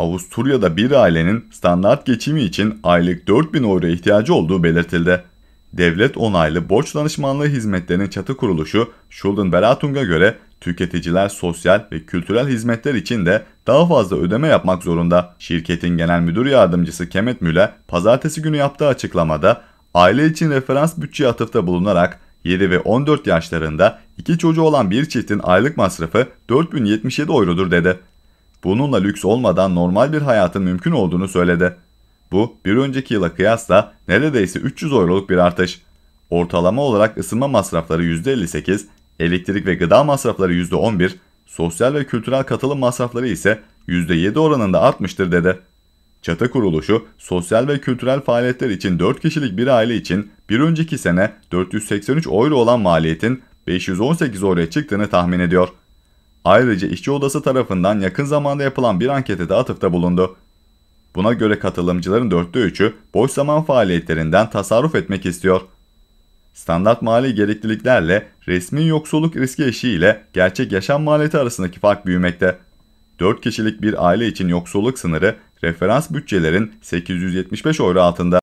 Avusturya'da bir ailenin standart geçimi için aylık 4000 euro ihtiyacı olduğu belirtildi. Devlet onaylı borç danışmanlığı hizmetlerinin çatı kuruluşu Beratunga göre tüketiciler sosyal ve kültürel hizmetler için de daha fazla ödeme yapmak zorunda. Şirketin genel müdür yardımcısı Kemet Müle, pazartesi günü yaptığı açıklamada aile için referans bütçeye atıfta bulunarak 7 ve 14 yaşlarında iki çocuğu olan bir çiftin aylık masrafı 4077 eurodur dedi bununla lüks olmadan normal bir hayatın mümkün olduğunu söyledi. Bu bir önceki yıla kıyasla neredeyse 300 euroluk bir artış. Ortalama olarak ısınma masrafları %58, elektrik ve gıda masrafları %11, sosyal ve kültürel katılım masrafları ise %7 oranında artmıştır dedi. Çatı kuruluşu sosyal ve kültürel faaliyetler için 4 kişilik bir aile için bir önceki sene 483 euro olan maliyetin 518 euroya çıktığını tahmin ediyor. Ayrıca işçi odası tarafından yakın zamanda yapılan bir ankete de atıfta bulundu. Buna göre katılımcıların dörtte üçü boş zaman faaliyetlerinden tasarruf etmek istiyor. Standart mali gerekliliklerle resmin yoksulluk riski ile gerçek yaşam maliyeti arasındaki fark büyümekte. 4 kişilik bir aile için yoksulluk sınırı referans bütçelerin 875 euro altında.